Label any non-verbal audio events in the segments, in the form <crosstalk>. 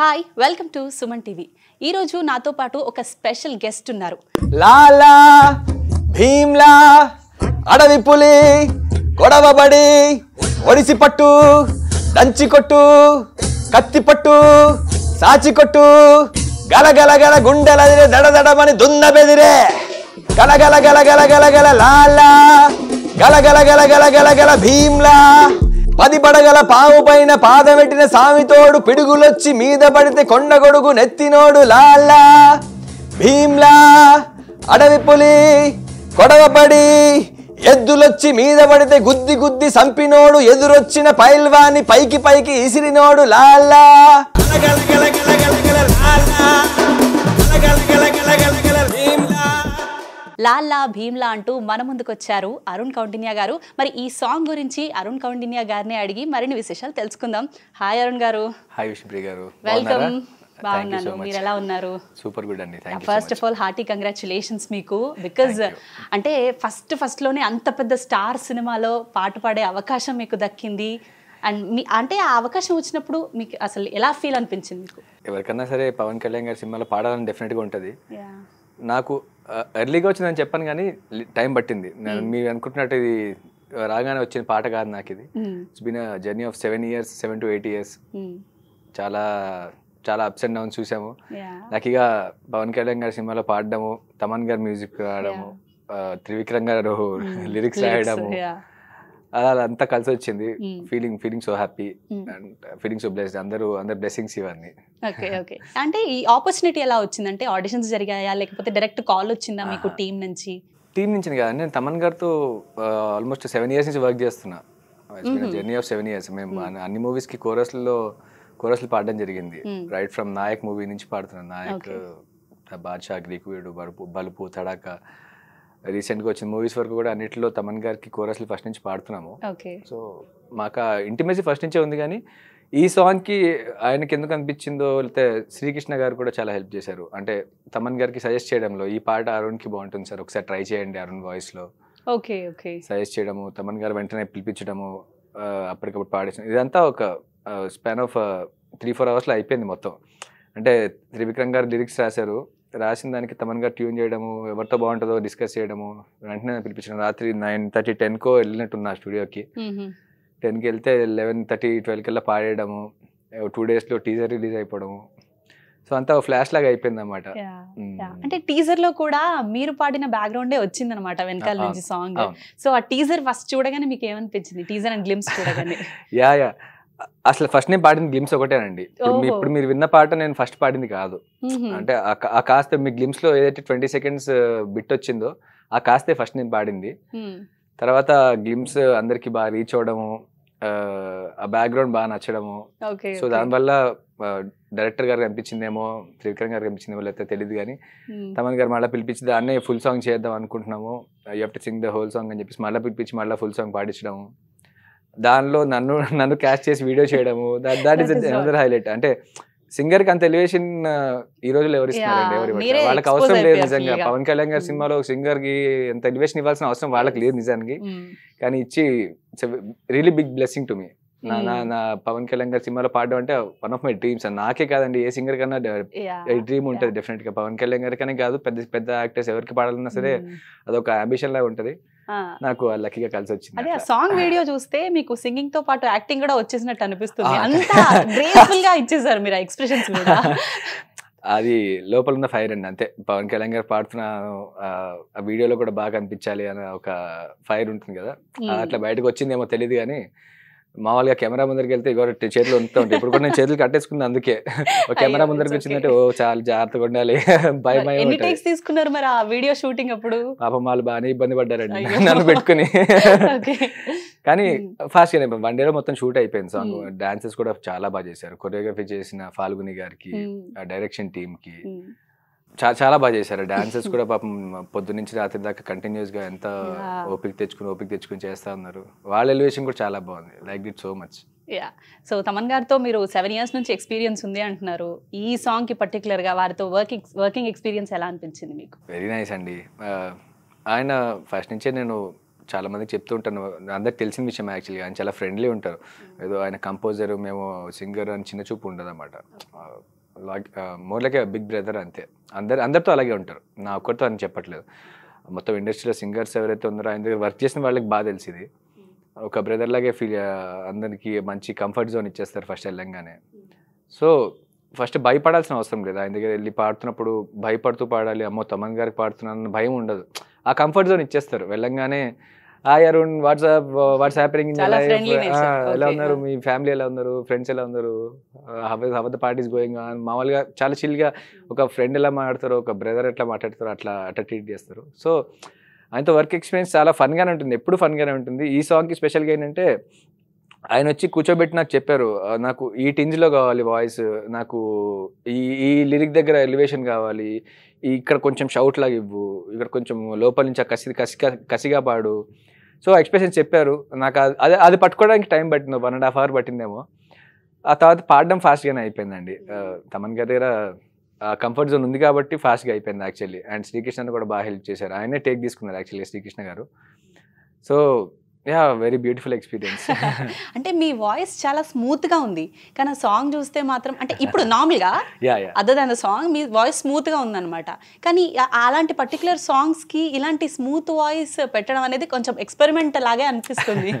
Hi welcome to Suman TV ఈరోజు నాతో పాటు ఒక స్పెషల్ గెస్ట్ ఉన్నారు లాలా భీమ్లా అడవి పులి గొడవబడి ఒడిసి పట్టు దంచి కొట్టు కత్తి పట్టు సాచి కొట్టు గలగల గల గుండెల దడదడమని దున్న బెదిరే గలగల గల గల గల గల లాలా గలగల గల గల గల గల భీమ్లా పది పడగల పావు పైన పాదమెట్టిన సామితోడు పిడుగులొచ్చి మీద పడితే కొండగొడుగు నెత్తినోడు లాల్లా భీమ్లా అడవి పులి కొడవపడి ఎద్దులొచ్చి మీద పడితే గుద్ది గుద్ది సంపినోడు ఎదురొచ్చిన పైల్వాని పైకి పైకి ఇసిరినోడు లాల్లా లాల్లా భీమ్లా అంటూ మన ముందుకొచ్చారు అరుణ్ కౌండిన్య గారు మరి ఈ సాంగ్ గురించి అరుణ్ కౌండిన్య గారిని అడిగి మరిన్ని విశేషాలు తెలుసుకుందాం హాయ్ అరుణ్ గారు హాయ్ విష్ణుప్రియ గారు వెల్కమ్ బాగున్నాను మీరు ఎలా ఉన్నారు సూపర్ గుడ్ అండి first of all hearty congratulations మీకు బికాజ్ అంటే ఫస్ట్ ఫస్ట్ లోనే అంత పెద్ద స్టార్ సినిమాలో పాట పాడే అవకాశం మీకు దక్కింది అండ్ మీ అంటే ఆ అవకాశం వచ్చినప్పుడు మీకు అసలు ఎలా ఫీల్ అనిపించింది మీకు ఎవరికన్నా సరే పవన్ కళ్యాణ్ గారి సినిమాలో పాడాలని డెఫినెట్గా ఉంటుంది నాకు ఎర్లీగా వచ్చిందని చెప్పాను కానీ టైం పట్టింది నేను hmm. మీరు అనుకుంటున్నట్టు ఇది రాగానే వచ్చిన పాట కాదు నాకు ఇది it's been a journey of seven years seven to eight years చాలా చాలా అప్స్ అండ్ డౌన్స్ చూసాము లక్కీగా పవన్ కళ్యాణ్ గారి సినిమాలో పాడడము తమన్ గారి మ్యూజిక్ రావడము త్రివిక్రమ్ గారు లిరిక్స్ hmm. <laughs> రాయడము అలా అంతా కలిసి వచ్చింది feeling feeling so happy and feeling so blessed అందరూ అందరు బ్లెస్సింగ్స్ ఇవన్నీ ఓకే ఓకే అంటే ఈ ఆపర్చునిటీ ఎలా వచ్చిందంటే ఆడిషన్స్ జరిగాయా లేకపోతే డైరెక్ట్ కాల్ వచ్చిందా మీకు టీం నుంచి టీం నుంచి కదా నేను తమన్ గారితో ఆల్మోస్ట్ సెవెన్ ఇయర్స్ నుంచి వర్క్ చేస్తున్నా జర్నీ ఆఫ్ సెవెన్ ఇయర్స్ మేము అన్ని మూవీస్కి కోరస్లో కోరస్లు పాడడం జరిగింది రైట్ ఫ్రమ్ నాయక్ మూవీ నుంచి పాడుతున్నాను నాయక్ బాద్షా గ్రీక్ వీడు బలుపు తడాక రీసెంట్గా వచ్చిన మూవీస్ వరకు కూడా అన్నింటిలో తమన్ గారికి కోరస్లు ఫస్ట్ నుంచి పాడుతున్నాము సో మాకు ఆ ఇంటిమేసీ ఫస్ట్ నుంచే ఉంది కానీ ఈ సాంగ్కి ఆయనకి ఎందుకు అనిపించిందో లేకపోతే శ్రీకృష్ణ గారు కూడా చాలా హెల్ప్ చేశారు అంటే తమన్ గారికి సజెస్ట్ చేయడంలో ఈ పాట అరుణ్కి బాగుంటుంది సార్ ఒకసారి ట్రై చేయండి అరుణ్ వాయిస్లో ఓకే ఓకే సజెస్ట్ చేయడము తమన్ గారు వెంటనే పిలిపించడము అప్పటికప్పుడు పాడేసిన ఇదంతా ఒక స్పాన్ ఆఫ్ త్రీ ఫోర్ అవర్స్లో అయిపోయింది మొత్తం అంటే త్రివిక్రమ్ గారు లిరిక్స్ రాశారు రాసిన దానికి తమన్గా ట్యూన్ చేయడము ఎవరితో బాగుంటుందో డిస్కస్ చేయడము వెంటనే పిలిపించడం రాత్రి నైన్ థర్టీ టెన్కో వెళ్ళినట్టున్నా స్టూడియోకి టెన్కి వెళ్తే లెవెన్ థర్టీ ట్వెల్వ్ కల్లా పాడేయడము టూ డేస్లో టీజర్ రిలీజ్ అయిపోవడము సో అంతా ఫ్లాష్ లాగా అయిపోయింది అనమాట అంటే టీజర్ లో కూడా మీరు పాడిన బ్యాక్గ్రౌండే వచ్చింది అనమాట వెనకాల నుంచి సాంగ్ సో ఆ టీజర్ ఫస్ట్ చూడగానే మీకు ఏమనిపించింది టీజర్ అండ్ గ్లిమ్స్ చూడగానే <laughs> యా యా అసలు ఫస్ట్ నేను పాడింది గ్లిమ్స్ ఒకటేనండి ఇప్పుడు మీరు విన్న పాట నేను ఫస్ట్ పాడింది కాదు అంటే ఆ కాస్త మీ గ్లిమ్స్ లో ఏదైతే ట్వంటీ సెకండ్స్ బిట్ వచ్చిందో ఆ కాస్తే ఫస్ట్ నేను పాడింది తర్వాత గ్లిమ్స్ అందరికి బాగా రీచ్ అవడము ఆ బ్యాక్గ్రౌండ్ బాగా నచ్చడము సో దానివల్ల డైరెక్టర్ గారు కనిపించిందేమో త్రివిక్రమ్ గారు కనిపించిందేమో లేకపోతే తెలియదు కానీ తమన్ గారు మళ్ళీ పిలిపించి దాన్నే ఫుల్ సాంగ్ చేద్దాం అనుకుంటున్నాము you have to sing the whole song అని చెప్పేసి మళ్ళీ పిలిపించి మళ్ళీ ఫుల్ సాంగ్ పాడించడం దానిలో నన్ను నన్ను క్యాష్ చేసి వీడియో చేయడము that that is another highlight అంటే సింగర్ కి అంత ఎలివేషన్ ఈ రోజులో ఎవరు ఇస్తున్నారు వాళ్ళకి అవసరం లేదు నిజంగా పవన్ కళ్యాణ్ గారి hmm. సినిమాలో సింగర్ కి ఎంత ఎలివేషన్ ఇవ్వాల్సిన అవసరం వాళ్ళకి లేదు నిజానికి hmm. కానీ ఇచ్చి it's really big blessing to me నా నా hmm. నా పవన్ కళ్యాణ్ గారి సినిమాలో పాడడం అంటే వన్ ఆఫ్ మై డ్రీమ్స్ నాకే కాదండి ఏ సింగర్ కన్నా డ్రీమ్ ఉంటుంది డెఫినెట్ గా పవన్ కళ్యాణ్ కానీ కాదు పెద్ద పెద్ద యాక్టర్స్ ఎవరికి పాడాలన్నా సరే అదొక అంబిషన్ లాగా ఉంటది నాకు లక్కీగా కలిసి వచ్చింది అదే సాంగ్ వీడియో చూస్తే మీకు సింగింగ్ తో పాటు యాక్టింగ్ కూడా వచ్చేసినట్టు అనిపిస్తుంది అంత గ్రేస్ఫుల్ గా ఇచ్చేసారు మీరు ఎక్స్ప్రెషన్స్ మీద అది లోపల ఉన్న ఫైర్ అండి అంతే పవన్ కళ్యాణ్ గారు పాడుతున్న ఆ వీడియోలో కూడా బాగా అనిపించాలి అనే ఒక ఫైర్ ఉంటుంది కదా అట్లా బయటకు వచ్చిందేమో తెలియదు కానీ మామూలుగా కెమెరా ముందరికి వెళ్తే ఇగో చేతులు వంతుతా ఉంటాయి ఇప్పుడు కూడా నేను చేతులు కట్టేసుకున్నాను అందుకే కెమెరా ముందరికి వచ్చిందంటే ఓ చాలా జాగ్రత్తగా ఉండాలి <laughs> భయం భయం ఎన్ని తీసుకున్నారు మరి ఆ వీడియో షూటింగ్ అప్పుడు పాపం వాళ్ళు బాగానే ఇబ్బంది పడ్డారండి <laughs> నన్ను పెట్టుకుని కానీ ఫాస్ట్ గానే వన్ డేలో మొత్తం షూట్ అయిపోయింది సాంగ్ డాన్సెస్ కూడా చాలా బాగా చేశారు కొరియోగ్రఫీ చేసిన ఫాల్గుని గారికి డైరెక్షన్ టీమ్ కి చాలా చాలా బాగా చేశారు డాన్సెస్ <laughs> కూడా పాపం పొద్దునుంచి రాత్రి దాకా కంటిన్యూస్ గా ఎంత ఓపిక తెచ్చుకుని ఓపిక తెచ్చుకుని చేస్తా ఉన్నారు వాళ్ళ ఎలివేషన్ కూడా చాలా బాగుంది like that so much yeah so Thaman గారితో మీరు సెవెన్ ఇయర్స్ నుంచి ఎక్స్పీరియన్స్ ఉంది అంటున్నారు ఈ సాంగ్కి పర్టికులర్గా వారితో వర్కింగ్ వర్కింగ్ ఎక్స్పీరియన్స్ ఎలా అనిపించింది మీకు వెరీ నైస్ అండి ఆయన ఫస్ట్ నుంచే నేను చాలా మందికి చెప్తూ ఉంటాను అందరికి తెలిసిన విషయం యాక్చువల్గా ఆయన చాలా ఫ్రెండ్లీ ఉంటారు hmm. ఏదో ఆయన కంపోజర్ మేము సింగర్ అని చిన్న చూపు ఉండదు లైక్ బిగ్ బ్రదర్ అంతే అందరు అందరితో అలాగే ఉంటారు నా ఒక్కరితో అని చెప్పట్లేదు మొత్తం ఇండస్ట్రీలో సింగర్స్ ఎవరైతే ఉన్నారో ఆయన దగ్గర వర్క్ చేసిన వాళ్ళకి బాగా తెలిసింది ఒక బ్రదర్ లాగే ఫీల్ అందరికీ మంచి కంఫర్ట్ జోన్ ఇచ్చేస్తారు ఫస్ట్ వెళ్ళంగానే సో ఫస్ట్ భయపడాల్సిన అవసరం లేదు ఆయన దగ్గర వెళ్ళి పాడుతున్నప్పుడు భయపడుతూ పాడాలి అమ్మో తమన్ గారికి పాడుతున్నాను భయం ఉండదు ఆ కంఫర్ట్ జోన్ ఇచ్చేస్తారు వెళ్ళంగానే హాయ్ అరుణ్ వాట్సాప్ వాట్స్ ఎలా ఉన్నారు మీ ఫ్యామిలీ ఎలా ఉన్నారు ఫ్రెండ్స్ ఎలా ఉన్నారు హవత్ పార్టీస్ గోయింగ్ ఆన్ మామూలుగా చాలా చిల్గా ఒక ఫ్రెండ్ ఎలా మాట్లాడతారు ఒక బ్రదర్ ఎట్లా మాట్లాడతారు అట్లా అట్లా ట్రీట్ చేస్తారు సో ఆయనతో వర్క్ ఎక్స్పీరియన్స్ చాలా ఫన్గానే ఉంటుంది ఎప్పుడు ఫన్గానే ఉంటుంది ఈ సాంగ్కి స్పెషల్గా ఏంటంటే ఆయన వచ్చి కూర్చోబెట్టి నాకు చెప్పారు నాకు ఈ టింజ్లో కావాలి వాయిస్ నాకు ఈ ఈ లిరిక్ దగ్గర ఎలివేషన్ కావాలి ఇక్కడ కొంచెం షౌట్ లాగా ఇవ్వు ఇక్కడ కొంచెం లోపల నుంచి ఆ కసి కసి కసిగా పాడు సో ఎక్స్ప్రెషన్ చెప్పారు నాకు అది అది పట్టుకోవడానికి టైం పట్టింది వన్ అండ్ హాఫ్ అవర్ పట్టిందేమో ఆ తర్వాత పాడడం ఫాస్ట్గానే అయిపోయిందండి తమన్ గారి దగ్గర కంఫర్ట్ జోన్ ఉంది కాబట్టి ఫాస్ట్గా అయిపోయింది యాక్చువల్లీ అండ్ శ్రీకృష్ణ కూడా బాగా హెల్ప్ చేశారు ఆయనే టేక్ తీసుకున్నారు యాక్చువల్లీ శ్రీకృష్ణ గారు so yeah very beautiful experience అంటే మీ వాయిస్ చాలా స్మూత్ గా ఉంది కానీ ఆ సాంగ్ చూస్తే మాత్రం అంటే ఇప్పుడు నార్మల్గా అదర్ దాన్ సాంగ్ మీ వాయిస్ స్మూత్ గా ఉందన్నమాట కానీ అలాంటి పర్టికులర్ సాంగ్స్ కి ఇలాంటి స్మూత్ వాయిస్ పెట్టడం అనేది కొంచెం ఎక్స్పెరిమెంట్ లాగే అనిపిస్తుంది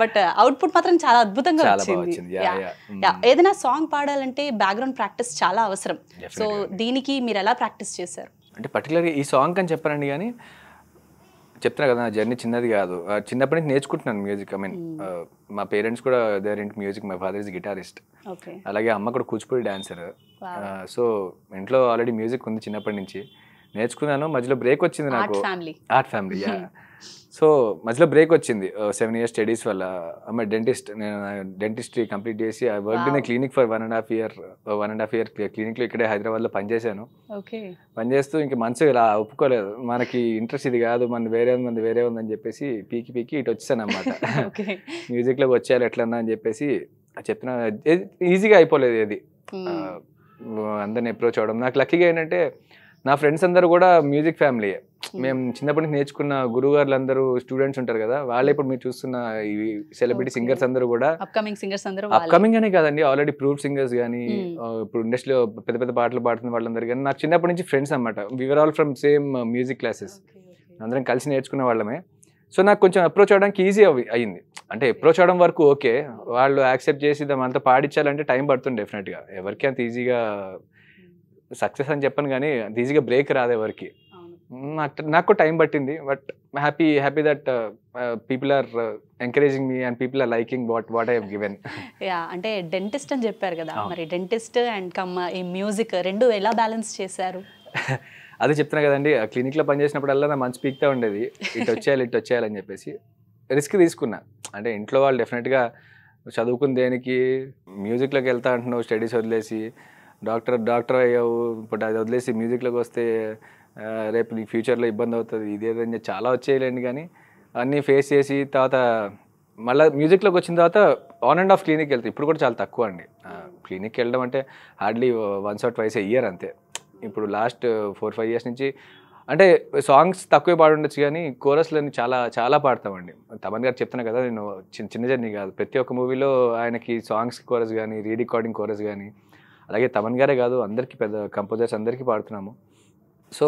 బట్ <laughs> అవుట్పుట్ uh, మాత్రం చాలా అద్భుతంగా వచ్చింది mm. ఏదైనా సాంగ్ పాడాలంటే బ్యాక్గ్రౌండ్ ప్రాక్టీస్ చాలా అవసరం సో దీనికి మీరు ఎలా ప్రాక్టీస్ చేశారు అంటే పర్టికులర్ ఈ సాంగ్ అని చెప్పారండి కానీ చెప్తున్నా కదా నా జర్నీ చిన్నది కాదు చిన్నప్పటి నుంచి నేర్చుకుంటున్నాను మ్యూజిక్ ఐ మీన్ మా పేరెంట్స్ కూడా దేర్ ఇంటి music my father is guitarist అలాగే అమ్మ కూడా కూచిపూడి డాన్సర్ సో ఇంట్లో ఆల్రెడీ మ్యూజిక్ ఉంది చిన్నప్పటి నుంచి నేర్చుకున్నాను మధ్యలో బ్రేక్ వచ్చింది నాకు ఆర్ట్ ఫ్యామిలీ సో మధ్యలో బ్రేక్ వచ్చింది సెవెన్ ఇయర్స్ స్టడీస్ వల్ల అమ్మ డెంటిస్ట్ నేను డెంటిస్ట్రీ uh, కంప్లీట్ చేసి I work in clinic for one and half year one and half year క్లినిక్లో ఇక్కడే హైదరాబాద్లో పనిచేశాను పనిచేస్తూ ఇంక మనసు ఇలా ఒప్పుకోలేదు మనకి ఇంట్రెస్ట్ ఇది కాదు మన వేరే మంది వేరే ఉందని చెప్పేసి పీకి పీకి ఇటు వచ్చాను అనమాట లో వచ్చేయాలి ఎట్లన్నా అని చెప్పేసి చెప్పిన ఈజీగా అయిపోలేదు ఇది hmm. uh, అందరిని అప్రోచ్ అవ్వడం నాకు లక్కీగా ఏంటంటే నా ఫ్రెండ్స్ అందరూ కూడా మ్యూజిక్ ఫ్యామిలీయే hmm. మేము చిన్నప్పటి నుంచి నేర్చుకున్న గురుగారులు అందరూ స్టూడెంట్స్ ఉంటారు కదా వాళ్ళే ఇప్పుడు మీరు చూస్తున్న ఈ సెలబ్రిటీ సింగర్స్ అందరూ కూడా అప్కమింగ్ సింగర్స్ అందరూ అప్కమింగ్ అనే కాదండి ఆల్రెడీ ప్రూఫ్ సింగర్స్ కానీ ఇప్పుడు ఇండస్ట్రీలో పెద్ద పెద్ద పాటలు పాడుతున్న వాళ్ళందరూ కానీ నాకు చిన్నప్పటి నుంచి ఫ్రెండ్స్ అనమాట we were all from same music classes అందరం కలిసి నేర్చుకునే వాళ్ళమే సో నాకు కొంచెం అప్రోచ్ అవ్వడానికి ఈజీ అవి అయింది అంటే అప్రోచ్ అవ్వడం వరకు ఓకే వాళ్ళు యాక్సెప్ట్ చేసి దాని అంతా పాడించాలంటే టైం పడుతుంది డెఫినెట్గా ఎవరికి అంత ఈజీగా సక్సెస్ అని చెప్పాను కానీ ఈజీగా బ్రేక్ రాదే ఎవరికి నాకు టైం పట్టింది but happy happy that people are encouraging me and people are liking what what I given yeah అంటే డెంటిస్ట్ అని చెప్పారు కదా మరి డెంటిస్ట్ అండ్ కమ్ ఈ మ్యూజిక్ రెండు ఎలా బ్యాలెన్స్ చేశారు <laughs> అదే చెప్తున్నా కదండి క్లినిక్లో పనిచేసినప్పుడల్లా నా మంచి పీక్తే ఉండేది ఇటు వచ్చేయాలి ఇటు వచ్చేయాలి అని చెప్పేసి రిస్క్ తీసుకున్నా అంటే ఇంట్లో వాళ్ళు డెఫినెట్గా చదువుకుని దేనికి మ్యూజిక్లోకి వెళ్తా అంటున్నావు స్టడీస్ వదిలేసి డాక్టర్ డాక్టర్ అయ్యావు ఇప్పుడు అది వదిలేసి మ్యూజిక్లోకి వస్తే రేపు నీకు ఫ్యూచర్లో ఇబ్బంది అవుతుంది ఇదేదని చాలా వచ్చేయలేండి కానీ అన్నీ ఫేస్ చేసి తర్వాత మళ్ళీ మ్యూజిక్లోకి వచ్చిన తర్వాత ఆన్ అండ్ ఆఫ్ క్లినిక్ వెళ్తాయి ఇప్పుడు కూడా చాలా తక్కువ అండి క్లినిక్కి వెళ్ళడం అంటే hardly once or twice a year అంతే ఇప్పుడు లాస్ట్ ఫోర్ ఫైవ్ ఇయర్స్ నుంచి అంటే సాంగ్స్ తక్కువే పాడుండొచ్చు కానీ కోరస్లని చాలా చాలా పాడతామండి తమన్ గారు చెప్తున్నా కదా నేను చిన్న చిన్న జర్నీ కాదు ప్రతి ఒక్క మూవీలో ఆయనకి సాంగ్స్ కోరస్ కానీ రీ రికార్డింగ్ కోరస్ కానీ అలాగే తమన్ గారే కాదు అందరికీ పెద్ద కంపోజర్స్ అందరికీ పాడుతున్నాము సో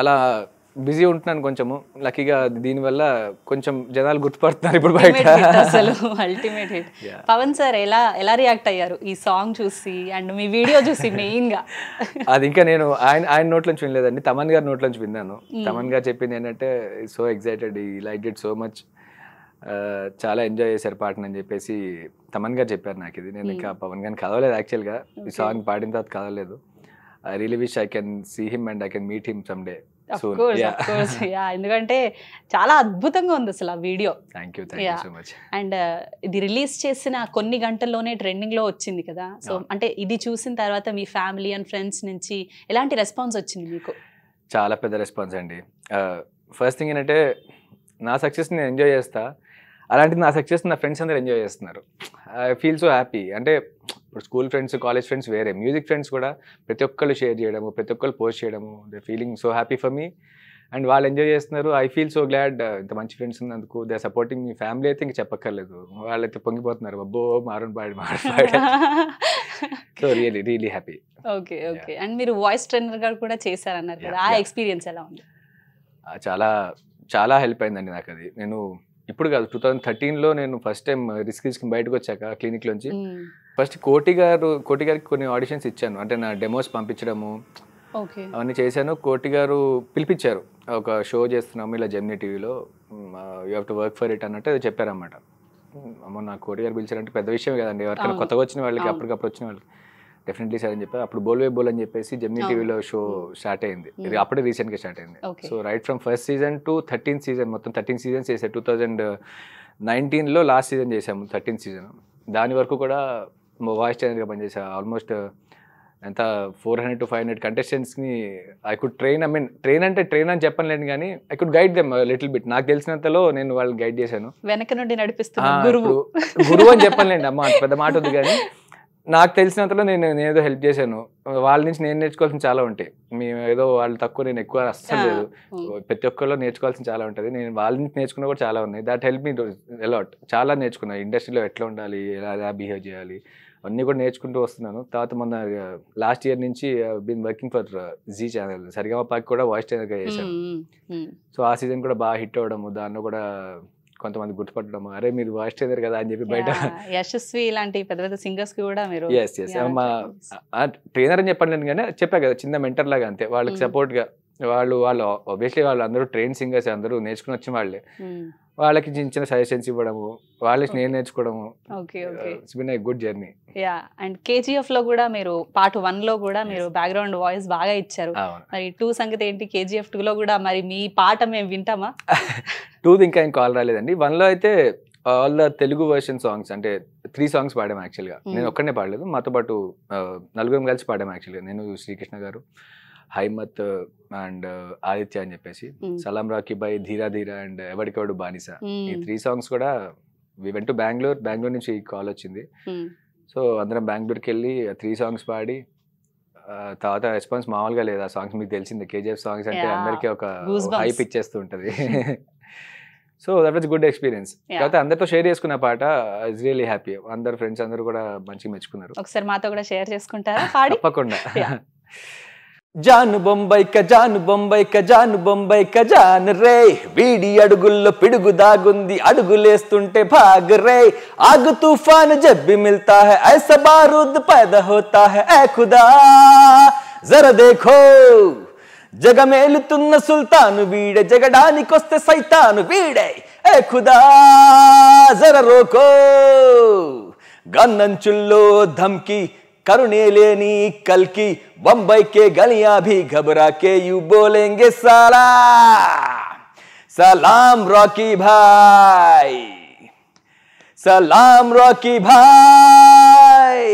అలా బిజీ ఉంటున్నాను కొంచెము లక్కీగా దీనివల్ల కొంచెం జనాలు గుర్తుపడుతున్నారు ఇప్పుడు బయట అసలు అల్టిమేట్ హిట్ పవన్ సార్ ఎలా ఎలా రియాక్ట్ అయ్యారు ఈ సాంగ్ చూసి అండ్ మీ వీడియో చూసి మెయిన్గా అది ఇంకా నేను ఆయన ఆయన నోట్ నుంచి వినలేదండి తమన్ గారి నోట్ నుంచి విన్నాను hmm. తమన్ గారు చెప్పింది ఏంటంటే సో ఎక్సైటెడ్ ఈ లైక్ ఇట్ సో మచ్ చాలా ఎంజాయ్ చేశారు పాటను అని చెప్పేసి తమన్ గారు చెప్పారు నాకు ఇది నేను ఇంకా hmm. పవన్ గారిని కదవలేదు యాక్చువల్గా ఈ సాంగ్ పాడిన తర్వాత కదవలేదు I really wish I can see him and I can meet him some day ఎందుకంటే చాలా అద్భుతంగా ఉంది అసలు ఆ వీడియో అండ్ uh, ఇది రిలీజ్ చేసిన కొన్ని గంటల్లోనే ట్రెండింగ్ లో వచ్చింది కదా సో అంటే ఇది చూసిన తర్వాత మీ ఫ్యామిలీ అండ్ ఫ్రెండ్స్ నుంచి ఎలాంటి రెస్పాన్స్ వచ్చింది మీకు చాలా పెద్ద రెస్పాన్స్ అండి ఫస్ట్ uh, థింగ్ ఏంటంటే నా సక్సెస్ నేను ఎంజాయ్ చేస్తా అలాంటిది నా సక్సెస్ నా ఫ్రెండ్స్ అందరూ ఎంజాయ్ చేస్తున్నారు ఐ ఫీల్ సో హ్యాపీ అంటే ఇప్పుడు స్కూల్ ఫ్రెండ్స్ కాలేజ్ ఫ్రెండ్స్ వేరే మ్యూజిక్ ఫ్రెండ్స్ కూడా ప్రతి ఒక్కళ్ళు షేర్ చేయడము ప్రతి ఒక్కళ్ళు పోస్ట్ చేయడము they feeling so happy for me and వాళ్ళు ఎంజాయ్ చేస్తున్నారు ఐ ఫీల్ సో గ్లాడ్ ఇంత మంచి ఫ్రెండ్స్ ఉన్నందుకు దే సపోర్టింగ్ మీ ఫ్యామిలీ అయితే ఇంక చెప్పక్కర్లేదు వాళ్ళైతే పొంగిపోతున్నారు అబ్బో మారుని బాయ్ మారన్ so really really happy okay okay and మీరు వాయిస్ ట్రైనర్ గారు కూడా చేశారన్నారు కదా ఆ ఎక్స్పీరియన్స్ ఎలా ఉంది చాలా చాలా హెల్ప్ అయిందండి నాకు అది నేను ఇప్పుడు కాదు టూ థౌసండ్ థర్టీన్లో నేను ఫస్ట్ టైం రిస్క్ తీసుకుని బయటకు వచ్చాక క్లినిక్లోంచి ఫస్ట్ కోటి గారు కోటి గారికి కొన్ని ఆడిషన్స్ ఇచ్చాను అంటే నా డెమోస్ పంపించడము అవన్నీ చేశాను కోటి గారు పిలిపించారు ఒక షో చేస్తున్నాము ఇలా జమ్ని టీవీలో you have to work for it అన్నట్టు చెప్పారంమాట అమ్మ నా కోటి గారు పిలిచారంటే పెద్ద విషయం కదండి ఎవరికైనా కొత్తగా వచ్చిన వాళ్ళకి అప్పటికప్పుడు వచ్చిన వాళ్ళకి డెఫినెట్లీ సార్ అని చెప్పి అప్పుడు బోల్వే బోల్ అని చెప్పేసి జమ్మీ టీవీలో షో స్టార్ట్ అయింది ఇది అప్పుడే రీసెంట్గా స్టార్ట్ అయింది so right from first season to thirteen season మొత్తం థర్టీన్ సీజన్స్ చేశారు టూ థౌజండ్ నైన్టీన్లో లాస్ట్ సీజన్ చేసాము థర్టీన్ సీజన్ దాని వరకు కూడా వాయిస్ ఛానల్గా పనిచేసాను ఆల్మోస్ట్ ఎంత four hundred to five hundred కంటెస్టెంట్స్ని I could train I mean train అంటే ట్రైన్ అని చెప్పలేను కానీ I could guide them little bit నాకు తెలిసినంతలో నేను వాళ్ళు గైడ్ చేశాను వెనక నుండి నడిపిస్తాను గురువు అని చెప్పలేండి అమ్మ పెద్ద మాట ఉంది కానీ నాకు తెలిసినంతలో నేను నేనేదో ఏదో హెల్ప్ చేశాను వాళ్ళ నుంచి నేను నేర్చుకోవాల్సిన చాలా ఉంటాయి మేము ఏదో వాళ్ళు తక్కువ నేను ఎక్కువ అస్సలు లేదు ప్రతి ఒక్కరిలో నేర్చుకోవాల్సిన చాలా ఉంటుంది నేను వాళ్ళ నుంచి నేర్చుకున్న కూడా చాలా ఉన్నాయి దట్ హెల్ప్ మీ అలాట్ చాలా నేర్చుకున్నాను ఇండస్ట్రీలో ఎట్లా ఉండాలి ఎలా బిహేవ్ చేయాలి అన్నీ కూడా నేర్చుకుంటూ వస్తున్నాను తర్వాత మొన్న లాస్ట్ ఇయర్ నుంచి been working for Zee channel సరిగమ పాకి కూడా వాయిస్ ఛానల్గా చేశాను సో ఆ సీజన్ కూడా బాగా హిట్ అవ్వడము దానిలో కూడా కొంతమంది గుర్తుపట్టడం అరే మీరు వాయిస్ చేశారు కదా అని చెప్పి బయట యశస్వి ఇలాంటి పెద్ద పెద్ద సింగర్స్ కూడా మీరు ఎస్ ఎస్ మా ట్రైనర్ అని చెప్పండి కానీ చెప్పా కదా చిన్న మెంటర్ లాగా అంతే వాళ్ళకి సపోర్ట్ గా వాళ్ళు వాళ్ళు ఆబ్వియస్లీ వాళ్ళు అందరూ ట్రైన్ సింగర్స్ అందరూ నేర్చుకుని వచ్చిన వాళ్ళే వాళ్ళకి చిన్న చిన్న సజెషన్స్ ఇవ్వడము వాళ్ళకి నేను నేర్చుకోవడము okay uh, okay good journey yeah and KGF లో కూడా మీరు పార్ట్ వన్ లో కూడా మీరు బ్యాక్గ్రౌండ్ వాయిస్ బాగా ఇచ్చారు మరి టూ సంగతి ఏంటి కేజీఎఫ్ టూ లో కూడా మరి మీ పాట మేము వింటామా <laughs> టూది ఇంకా ఏం కాల్ రాలేదండి వన్లో అయితే all the Telugu version songs అంటే త్రీ సాంగ్స్ పాడాము యాక్చువల్గా నేను ఒక్కడనే పాడలేదు మాతో పాటు నలుగురం కలిసి పాడాము యాక్చువల్గా నేను శ్రీకృష్ణ గారు హైమత్ అండ్ ఆదిత్య అని చెప్పేసి సలాం రాకీ బై ధీరా ధీరా అండ్ ఎవరికెవడు బానిస ఈ త్రీ సాంగ్స్ కూడా వి వెంట బెంగళూరు బెంగళూరు నుంచి కాల్ వచ్చింది సో అందరం బెంగళూరుకి వెళ్ళి త్రీ సాంగ్స్ పాడి తర్వాత రెస్పాన్స్ మామూలుగా లేదు ఆ సాంగ్స్ మీకు తెలిసింది కేజీఎఫ్ సాంగ్స్ అంటే అందరికీ ఒక హైప్ ఇచ్చేస్తూ ఉంటుంది <laughs> so that was good experience కాకపోతే అందరితో షేర్ చేసుకున్న పాట ఇస్ రియలీ హ్యాపీ అందరు ఫ్రెండ్స్ అందరూ కూడా మంచిగా మెచ్చుకున్నారు ఒకసారి మాతో కూడా షేర్ చేసుకుంటారా తప్పకుండా జాను బొంబై కజాను బొంబై కజాను బొంబై కజాను రే వీడి అడుగుల్లో పిడుగు దాగుంది అడుగులేస్తుంటే భాగ్ రే ఆగు తుఫాను జబ్బి మిల్తా హై ఐస బారూద్ పైదా హోతా హై ఐ ఖుదా జర దేఖో జగమేలుతున్న సుల్తాను వీడే జగడానికొస్తే సైతాను వీడే ఏ ఖుదా జర రోకో గన్నంచుల్లో ధమ్కి కరుణే లేని కల్కి बम्बई के गलियां भी घबरा के यू बोलेंगे साला सलाम रॉकी भाई सलाम रॉकी भाई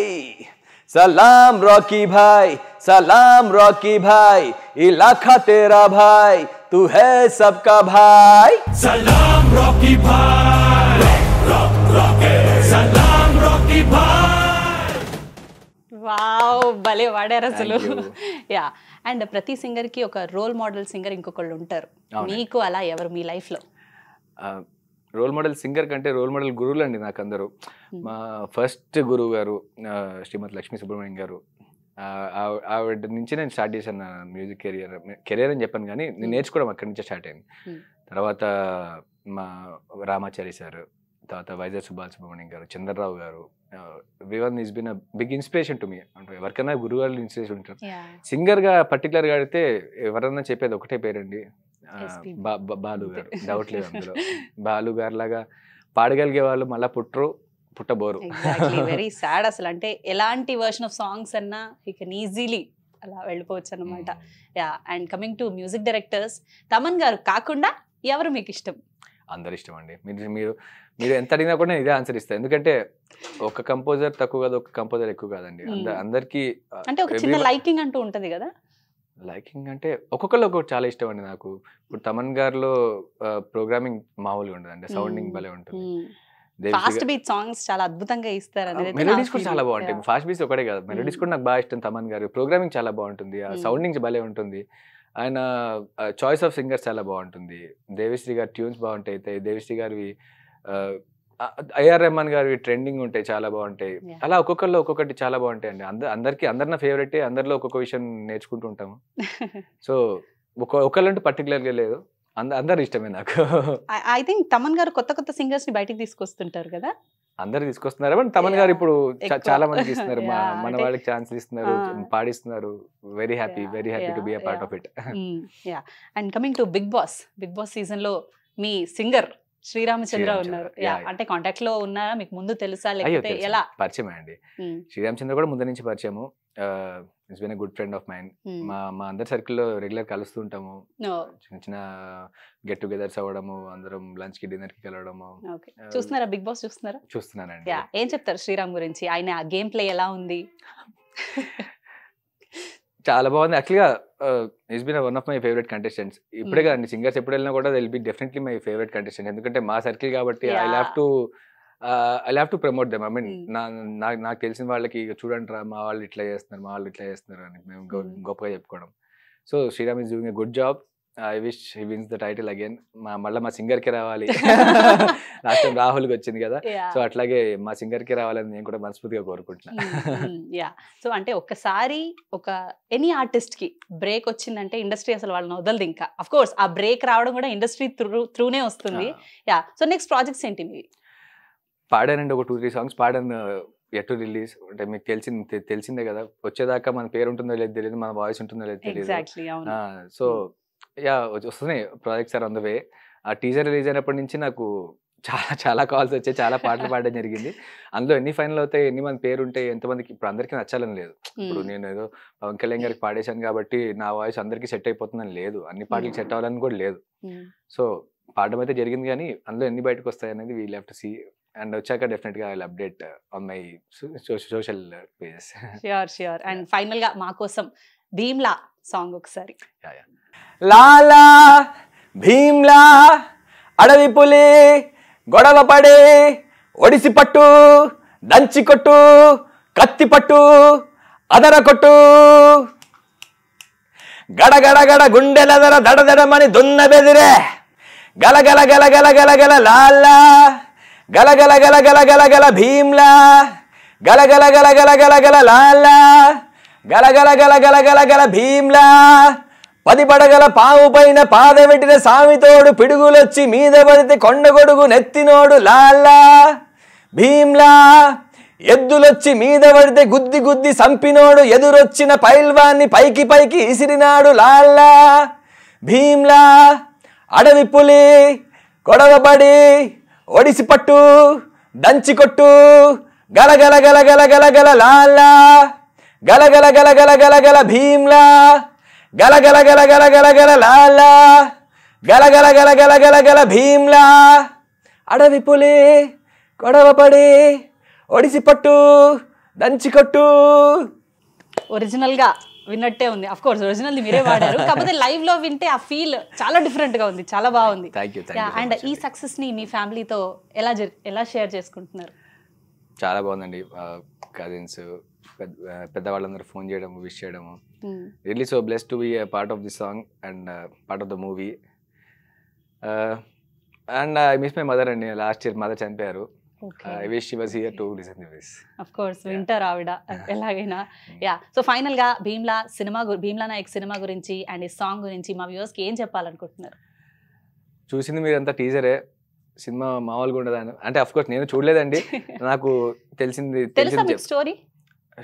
సలాం రాకీ భాయ్ सलाम రాకీ భాయ్ इलाका तेरा भाई तू है सबका भाई सलाम रॉकी भाई रॉक रॉक सलाम रॉकी भाई వావ్ భలే వాడారు అసలు యా అండ్ ప్రతి సింగర్కి ఒక రోల్ మోడల్ సింగర్ ఇంకొకళ్ళు ఉంటారు మీకు అలా ఎవరు మీ లైఫ్లో రోల్ మోడల్ సింగర్ కంటే రోల్ మోడల్ గురువులు అండి నాకు అందరూ hmm. మా ఫస్ట్ గురువు గారు శ్రీమతి లక్ష్మీ సుబ్రహ్మణ్యం గారు ఆవిడ నుంచి నేను స్టార్ట్ చేశాను మ్యూజిక్ కెరియర్ కెరియర్ అని చెప్పాను కానీ నేను hmm. నేర్చుకోవడం అక్కడి నుంచే స్టార్ట్ అయింది hmm. తర్వాత మా రామాచారి సార్ తర్వాత వైజర్ సుబ్బాల సుబ్రహ్మణ్యం గారు చంద్రరావు గారు వివన్ is been a big inspiration to me అంటే ఎవరికైనా గురువు గారు ఇన్స్పిరేషన్ ఉంటారు సింగర్గా పర్టికులర్గా అడిగితే ఎవరన్నా చెప్పేది ఒకటే పేరండి బాలు గారు <laughs> డౌట్ లేదు అందులో బాలు గారు లాగా పాడగలిగే వాళ్ళు మళ్ళీ పుట్టరు పుట్టబోరు వెరీ సాడ్ <laughs> అసలు అంటే ఎలాంటి వెర్షన్ ఆఫ్ సాంగ్స్ అన్నా యూ కెన్ ఈజీలీ అలా వెళ్ళిపోవచ్చు అనమాట yeah and coming to music directors Thaman గారు కాకుండా ఎవరు మీకు ఇష్టం అందరు ఇష్టం అండి మీరు మీరు మీరు ఎంత అడిగినా కూడా నేను ఇదే ఆన్సర్ ఇస్తాను ఎందుకంటే ఒక కంపోజర్ తక్కువ కాదు ఒక కంపోజర్ ఎక్కువ కాదండి hmm. అందరికీ అంటే ఒక చిన్న లైకింగ్ అంటూ ఉంటుంది కదా లైకింగ్ అంటే ఒక్కొక్కరు ఒక్కొక్కటి చాలా ఇష్టం అండి నాకు ఇప్పుడు తమన్ గారిలో ప్రోగ్రామింగ్ మామూలుగా ఉండదు అంటే సౌండింగ్ భలే ఉంటుంది ఫాస్ట్ బీట్ సాంగ్స్ చాలా అద్భుతంగా ఇస్తారు మెలోడీస్ కూడా చాలా బాగుంటాయి ఫాస్ట్ బీట్స్ ఒకటే కదా మెలోడీస్ కూడా నాకు బాగా ఇష్టం తమన్ గారు ప్రోగ్రామింగ్ చాలా బాగుంటుంది ఆ సౌండింగ్ భలే ఉంటుంది ఆయన చాయిస్ ఆఫ్ సింగర్స్ చాలా బాగుంటుంది దేవిశ్రీ గారి ట్యూన్స్ బాగుంటాయి అయితే దేవిశ్రీ గారివి ఐఆర్ రెహమాన్ గారి ట్రెండింగ్ ఉంటాయి చాలా బాగుంటాయి అలా ఒక్కొక్కరిలో ఒక్కొక్కటి చాలా బాగుంటాయి అండి అందరు అందరికీ అందరిన ఫేవరెట్ అందరిలో ఒక్కొక్క విషయం నేర్చుకుంటూ ఉంటాము <laughs> సో ఒక ఒకళ్ళంటూ పర్టికులర్గా లేదు అందరు ఇష్టమే నాకు ఐ థింక్ తమన్ గారు కొత్త కొత్త సింగర్స్ ని బయటికి తీసుకొస్తుంటారు కదా అందరు తీసుకొస్తున్నారు బట్ తమన్ గారు ఇప్పుడు చాలా మంది <laughs> ఇస్తున్నారు మన వాళ్ళకి ఛాన్స్ ఇస్తున్నారు పాడిస్తున్నారు very happy very happy to be a part of it yeah and coming to Bigg Boss Bigg Boss season లో మీ సింగర్ శ్రీరామచంద్ర ఉన్నారు అంటే కాంటాక్ట్ లో ఉన్నారా మీకు ముందు తెలుసా లేకపోతే ఎలా పరిచయం అండి hmm. శ్రీరామచంద్ర కూడా ముందు నుంచి పరిచయము it's been good friend of mine మా మా అందరి సర్కిల్లో రెగ్యులర్ కలుస్తూ ఉంటాము చిన్న చిన్న గెట్ టుగెదర్స్ అవ్వడము అందరం లంచ్ కి డిన్నర్ కి కలవడము uh, చూస్తున్నారా బిగ్ బాస్ చూస్తున్నారా చూస్తున్నానండి ఏం చెప్తారు శ్రీరామ్ గురించి ఆయన గేమ్ ప్లే ఎలా ఉంది <laughs> చాలా బాగుంది యాక్చువల్గా is been one of my favourite contestants ఇప్పుడే hmm. కదండి సింగర్స్ ఎప్పుడు వెళ్ళినా కూడా will be definitely my favourite contestant ఎందుకంటే మా సర్కిల్ కాబట్టి I have to I have to promote them I mean నాకు తెలిసిన వాళ్ళకి చూడండి రా మా వాళ్ళు ఇట్లా చేస్తున్నారు మా వాళ్ళు ఇట్లా చేస్తున్నారు అని మేము hmm. గొప్పగా చెప్పుకోవడం so Sriram is doing a good job I wish he wins the title again మా మళ్ళీ మా సింగర్కి రావాలి లాస్ట్ <laughs> టైం రాహుల్కి వచ్చింది కదా సో అట్లాగే మా సింగర్కి రావాలని నేను కూడా మనస్ఫూర్తిగా కోరుకుంటున్నా యా hmm, hmm, సో అంటే ఒక్కసారి ఒక ఎనీ ఆర్టిస్ట్కి బ్రేక్ వచ్చిందంటే ఇండస్ట్రీ అసలు వాళ్ళని వదలదు ఇంకా అఫ్ కోర్స్ ఆ బ్రేక్ రావడం కూడా ఇండస్ట్రీ త్రూ త్రూనే వస్తుంది యా సో నెక్స్ట్ ప్రాజెక్ట్స్ ఏంటి మీ పాడానండి ఒక టూ త్రీ సాంగ్స్ పాడాను ఎటు రిలీజ్ అంటే మీకు తెలిసింది తెలిసిందే కదా వచ్చేదాకా మన పేరు ఉంటుందో లేదో తెలియదు మన వాయిస్ ఉంటుందో లేదో తెలియదు సో hmm. యా వస్తున్నాయి ప్రాజెక్ట్ సార్ అందువే వే ఆ టీజర్ రిలీజ్ అయినప్పటి నుంచి నాకు చాలా చాలా కాల్స్ వచ్చాయి చాలా పాటలు పాడడం జరిగింది అందులో ఎన్ని ఫైనల్ అవుతాయి ఎన్ని మంది పేరు ఉంటాయి ఎంతమందికి ఇప్పుడు అందరికీ నచ్చాలని లేదు ఇప్పుడు నేను ఏదో పవన్ కళ్యాణ్ గారికి పాడేశాను కాబట్టి నా వాయిస్ అందరికీ సెట్ అయిపోతుందని లేదు అన్ని పాటలు సెట్ అవ్వాలని కూడా లేదు సో పాడడం అయితే జరిగింది కానీ అందులో ఎన్ని బయటకు వస్తాయి అనేది వీ లెఫ్ట్ సీ అండ్ వచ్చాక డెఫినెట్ గా update on my social pages sure sure and final గా మా కోసం భీమ్లా సాంగ్ ఒకసారి యా యా ಲಾಲಾ ಭೀಮ್ಲಾ ಅಳವಿ ಪುಲಿ ಗೊಡಲ ಪಡಿ ಒಡಿಸಿ ಪಟ್ಟು ದಂಚಿಕೊಟ್ಟು ಕತ್ತಿ ಪಟ್ಟು ಅದರ ಕೊಟ್ಟು ಗಡಗಡ ಗಡ ಗುಂಡೆನದರ ದಡದಡ ಮಣಿ ದೊನ್ನ ಬೆದಿರೆ ಗಲಗಲ ಗಲಗಲಾಲ ಗಲಗಲ ಗಲ ಗಲ ಗಲಗಲ ಭೀಮ್ಲಾ ಗಲಗಲ ಗಲ ಗಲ ಗಲಗಲ ಲಾಲ ಗಲಗಲ ಗಲ ಗಲ ಗಲಗಲ ಭೀಮ್ಲಾ పది పడగల పాద పెట్టిన సామితోడు పిడుగులొచ్చి మీద పడితే కొండగొడుగు నెత్తినోడు లాల్లా భీమ్లా ఎద్దులొచ్చి మీద పడితే గుద్ది గుద్ది సంపినోడు ఎదురొచ్చిన పైల్వాన్ని పైకి పైకి ఇసిరినాడు లాల్లా భీమ్లా అడవి పులి కొడవబడి ఒడిసి పట్టు దంచికొట్టు గల గల గల లాల్లా గల గలగల గలగల భీమ్లా గల గల గల గల గల గల లాలా గల గల గల గల గల గల భీమ్లా అడవి పులి పడి ఒడిసి పట్టు కొట్టు ఒరిజినల్గా విన్నట్టే ఉంది అఫ్ కోర్స్ ఒరిజినల్ మీరే వాడారు కాకపోతే లైవ్ లో వింటే ఆ ఫీల్ చాలా డిఫరెంట్ గా ఉంది చాలా బాగుంది అండ్ ఈ సక్సెస్ ని మీ ఫ్యామిలీతో ఎలా ఎలా షేర్ చేసుకుంటున్నారు చాలా బాగుందండి కజిన్స్ పెద్దవాళ్ళందరూ ఫోన్ చేయడము విష్ చేయడము really so bless to be a part of the song and part of the movie and I miss my mother అండి లాస్ట్ ఇయర్ మదర్ చనిపోయారు uh, ఆఫ్ కోర్స్ ఎలాగైనా యా సో ఫైనల్ గా భీమ్లా సినిమా భీమ్లా సినిమా గురించి and ఈ song గురించి మా కి ఏం చెప్పాలనుకుంటున్నారు చూసింది మీరంతా టీజరే సినిమా మామూలుగా ఉండదు అంటే నేను చూడలేదండి <laughs> నాకు తెలిసింది తెలిసింది స్టోరీ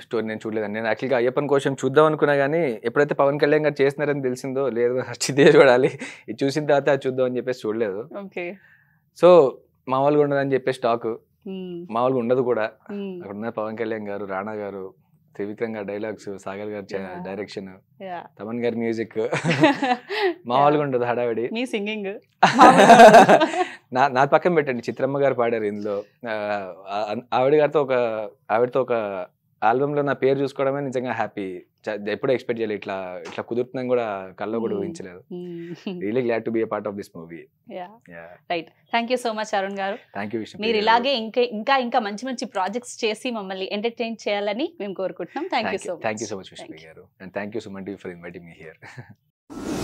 స్టోరీ నేను చూడలేదండి నేను యాక్చువల్గా అయ్యప్పని కోసం చూద్దాం అనుకున్నా కానీ ఎప్పుడైతే పవన్ కళ్యాణ్ గారు చేస్తున్నారని తెలిసిందో లేదు ఇదే <laughs> చూడాలి ఇది చూసిన తర్వాత అది చూద్దాం అని చెప్పేసి చూడలేదు ఓకే సో మామూలుగా ఉండదు అని చెప్పేసి స్టాక్ మామూలుగా ఉండదు కూడా అక్కడ ఉన్న పవన్ కళ్యాణ్ గారు రాణా గారు త్రివిక్రమ్ గారు డైలాగ్స్ సాగర్ గారు డైరెక్షన్ తమన్ గారి మ్యూజిక్ <laughs> మామూలుగా ఉండదు హడావిడి మీ సింగింగ్ <laughs> నా నా పక్కన పెట్టండి చిత్రమ్మ గారు పాడారు ఇందులో ఆవిడ గారితో ఒక ఆవిడతో ఒక లో నా పేరు చూసుకోవడమే నిజంగా హ్యాపీ ఎప్పుడు ఎక్స్పెక్ట్ చేయలేదు ఇట్లా ఇట్లా కుదురుతుందని కూడా కల్లో కూడా ఊహించలేదు really glad to be part of this movie right thank you so much Arun గారు థ్యాంక్ యూ మీరు ఇలాగే ఇంకా ఇంకా ఇంకా మంచి మంచి ప్రాజెక్ట్స్ చేసి మమ్మల్ని ఎంటర్టైన్ చేయాలని మేము కోరుకుంటున్నాం thank you so thank you so much Vishnu గారు and thank you so much for inviting me here